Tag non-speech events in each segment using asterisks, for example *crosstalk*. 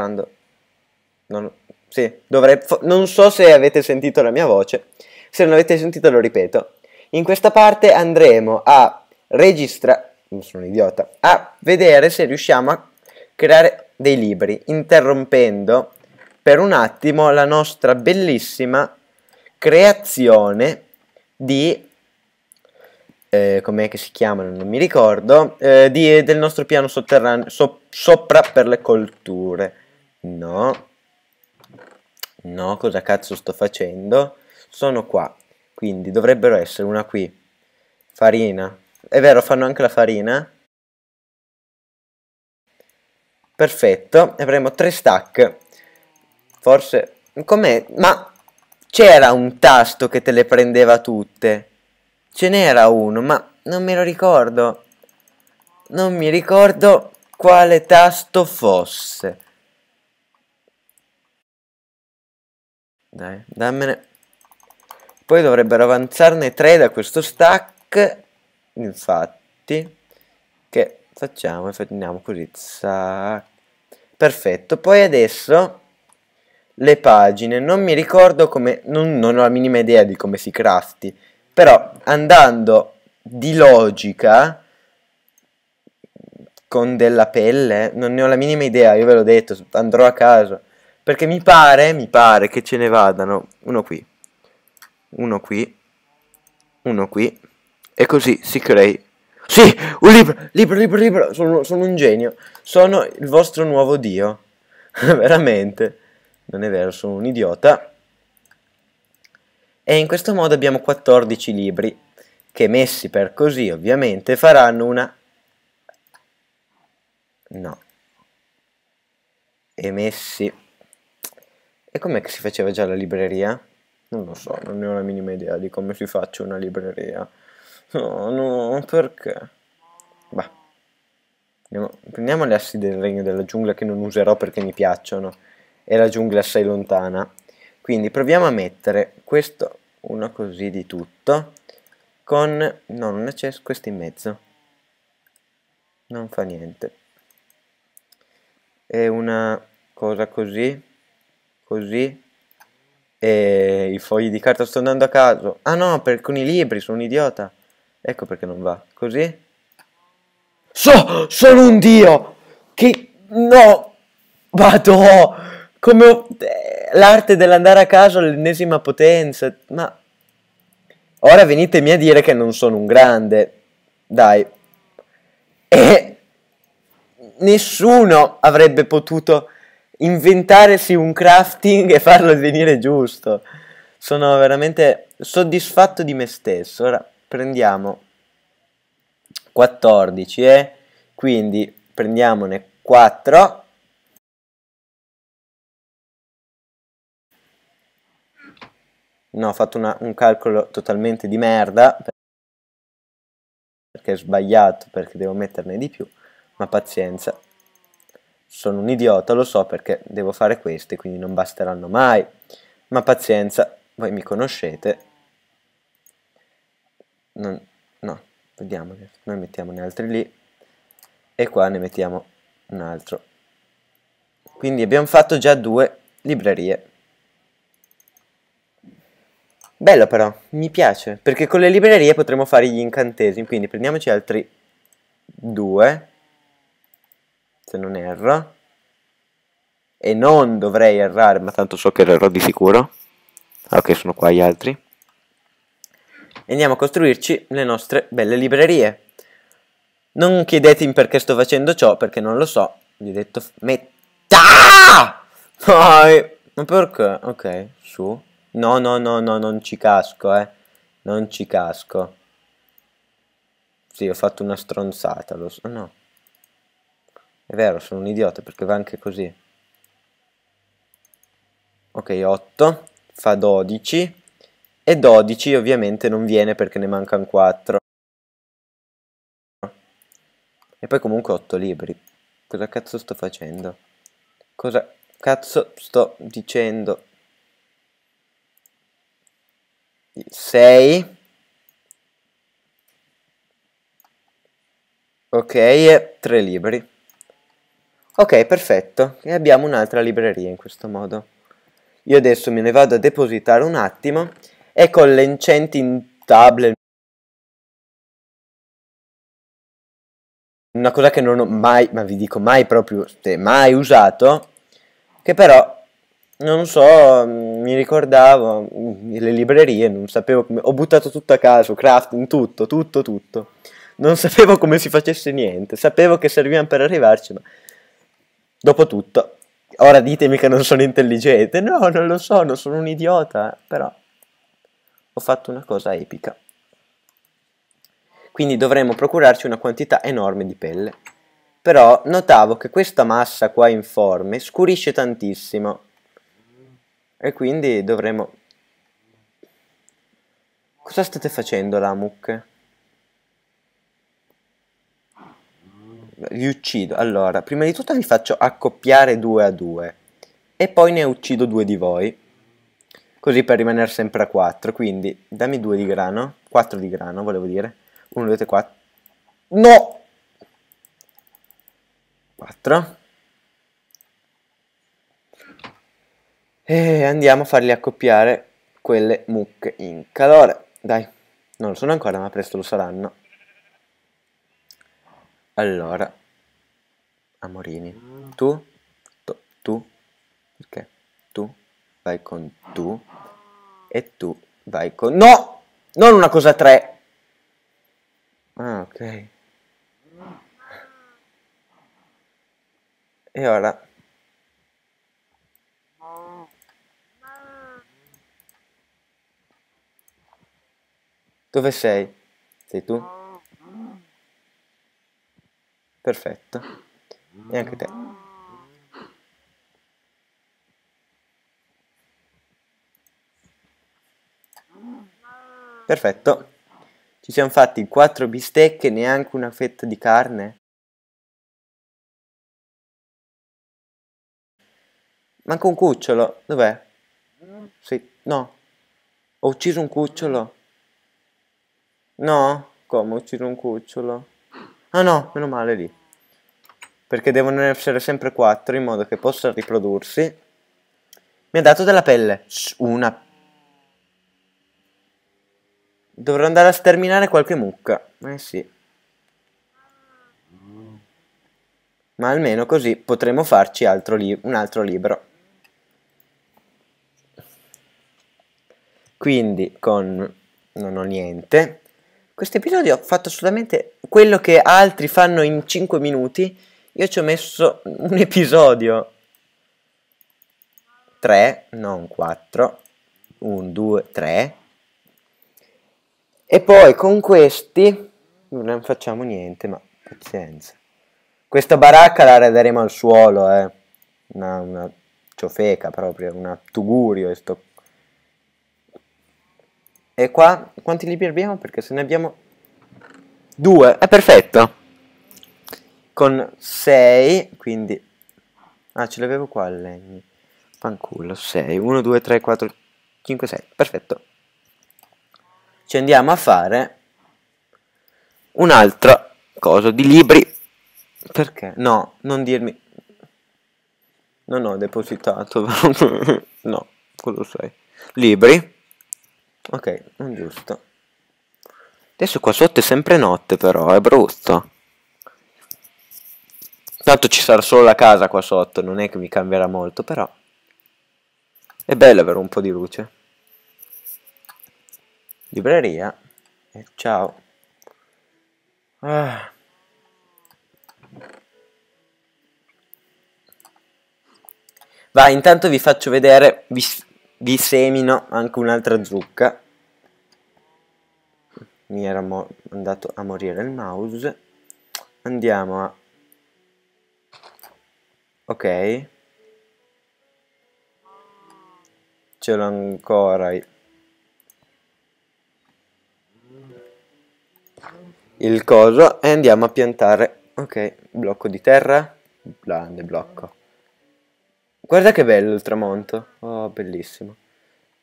registrando. Non, sì, dovrei, non so se avete sentito la mia voce, se non avete sentito lo ripeto. In questa parte andremo a registrare, sono un idiota, a vedere se riusciamo a creare dei libri, interrompendo per un attimo la nostra bellissima creazione di eh, com'è che si chiamano, non mi ricordo, eh, di, del nostro piano sotterraneo so, sopra per le colture no, no, cosa cazzo sto facendo? Sono qua, quindi dovrebbero essere una qui, farina, è vero fanno anche la farina? Perfetto, e avremo tre stack, forse, com'è? Ma c'era un tasto che te le prendeva tutte, ce n'era uno, ma non me lo ricordo, non mi ricordo quale tasto fosse. Dai, dammene. Poi dovrebbero avanzarne tre da questo stack. Infatti. Che facciamo? Andiamo così. Zac. Perfetto. Poi adesso le pagine. Non mi ricordo come... Non, non ho la minima idea di come si crafti. Però andando di logica con della pelle, non ne ho la minima idea, io ve l'ho detto, andrò a caso. Perché mi pare, mi pare che ce ne vadano uno qui, uno qui, uno qui. E così si crei. Sì, un libro, libro, libro, libro. Sono, sono un genio. Sono il vostro nuovo dio. *laughs* Veramente. Non è vero, sono un idiota. E in questo modo abbiamo 14 libri che messi per così ovviamente faranno una... No. E messi... E com'è che si faceva già la libreria? Non lo so, non ne ho la minima idea di come si faccia una libreria. No, no, perché? Bah. Andiamo, prendiamo le assi del regno della giungla che non userò perché mi piacciono. E la giungla assai lontana. Quindi proviamo a mettere questo, uno così di tutto, con... No, non c'è questo in mezzo. Non fa niente. E una cosa così così e i fogli di carta sto andando a caso ah no per, con i libri sono un idiota ecco perché non va così so sono un dio che no vado come ho... Eh, l'arte dell'andare a caso all'ennesima potenza ma ora venitemi a dire che non sono un grande dai e nessuno avrebbe potuto inventarsi un crafting e farlo venire giusto. Sono veramente soddisfatto di me stesso. Ora prendiamo 14 e eh? quindi prendiamone 4. No, ho fatto una, un calcolo totalmente di merda perché è sbagliato, perché devo metterne di più, ma pazienza sono un idiota, lo so perché devo fare queste, quindi non basteranno mai. Ma pazienza, voi mi conoscete. Non, no, vediamo, noi mettiamone altri lì e qua ne mettiamo un altro. Quindi abbiamo fatto già due librerie. Bello però, mi piace, perché con le librerie potremo fare gli incantesimi, quindi prendiamoci altri due se non erro. E non dovrei errare, ma tanto so che errò di sicuro. ok, sono qua gli altri. andiamo a costruirci le nostre belle librerie. Non chiedetemi perché sto facendo ciò, perché non lo so. Vi ho detto metà! Poi, ma perché? Ok, su. No, no, no, no, non ci casco, eh. Non ci casco. Sì, ho fatto una stronzata, lo so. No. È vero, sono un idiota perché va anche così. Ok, 8, fa 12 e 12 ovviamente non viene perché ne mancano 4. E poi comunque 8 libri. Cosa cazzo sto facendo? Cosa cazzo sto dicendo? 6 Ok, 3 libri. Ok, perfetto. E abbiamo un'altra libreria in questo modo. Io adesso me ne vado a depositare un attimo e con l'encent tablet... una cosa che non ho mai, ma vi dico mai proprio, cioè, mai usato, che però non so, mi ricordavo le librerie, non sapevo come, ho buttato tutto a caso, crafting, tutto, tutto, tutto. Non sapevo come si facesse niente, sapevo che servivano per arrivarci, ma Dopotutto, ora ditemi che non sono intelligente. No, non lo sono, sono un idiota, però ho fatto una cosa epica. Quindi dovremmo procurarci una quantità enorme di pelle. Però notavo che questa massa qua informe scurisce tantissimo. E quindi dovremmo... Cosa state facendo là, mucche? li uccido. Allora, prima di tutto vi faccio accoppiare due a due. E poi ne uccido due di voi. Così per rimanere sempre a 4. Quindi dammi due di grano. 4 di grano, volevo dire. 1, 2, 3, 4. No! 4. E andiamo a farli accoppiare quelle mucche in calore. dai. Non lo sono ancora, ma presto lo saranno. Allora, Amorini, tu, to, tu, perché? Tu vai con tu e tu vai con... No! Non una cosa tre! Ah, ok. E ora... Dove sei? Sei tu? Perfetto. E anche te. Perfetto. Ci siamo fatti 4 bistecche, e neanche una fetta di carne. Manca un cucciolo. Dov'è? Sì, no. Ho ucciso un cucciolo. No? Come ho ucciso un cucciolo? Ah no, meno male lì perché devono essere sempre quattro in modo che possa riprodursi. Mi ha dato della pelle. Una. Dovrò andare a sterminare qualche mucca. Eh sì. Ma almeno così potremo farci altro un altro libro. Quindi con... non ho niente. Questo episodio ho fatto solamente quello che altri fanno in 5 minuti io ci ho messo un episodio. 3, non 4. 1, 2, 3. E poi con questi non facciamo niente, ma pazienza. Questa baracca la renderemo al suolo, eh. Una, una ciofeca proprio, una tugurio. Sto... E qua quanti libri abbiamo? Perché se ne abbiamo due, è perfetto con 6, quindi... Ah, ce l'avevo qua il legno. Fanculo, 6, 1, 2, 3, 4, 5, 6, perfetto. Ci andiamo a fare un'altra cosa di libri. Perché? No, non dirmi... Non ho depositato. *laughs* no, quello sai. Libri. Ok, non giusto. Adesso qua sotto è sempre notte però, è brutto. Tanto ci sarà solo la casa qua sotto, non è che mi cambierà molto, però... È bello avere un po' di luce. Libreria. Eh, ciao. Ah. Va, intanto vi faccio vedere, vi, vi semino anche un'altra zucca. Mi era andato a morire il mouse. Andiamo a ok ce l'ho ancora il coso e andiamo a piantare ok blocco di terra grande blocco guarda che bello il tramonto oh bellissimo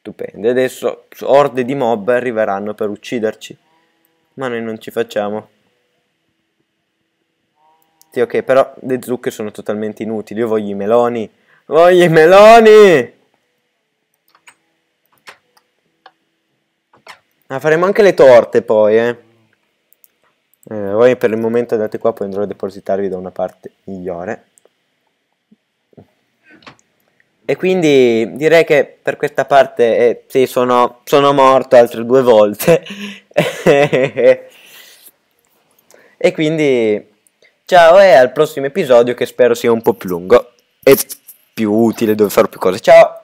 stupendo adesso orde di mob arriveranno per ucciderci ma noi non ci facciamo sì, ok, però le zucche sono totalmente inutili. Io voglio i meloni. Voglio i meloni! Ma ah, faremo anche le torte poi, eh. eh. Voi per il momento andate qua, poi andrò a depositarvi da una parte migliore. E quindi direi che per questa parte, eh, sì, sono, sono morto altre due volte. *laughs* e quindi Ciao e al prossimo episodio che spero sia un po' più lungo e più utile dove farò più cose. Ciao!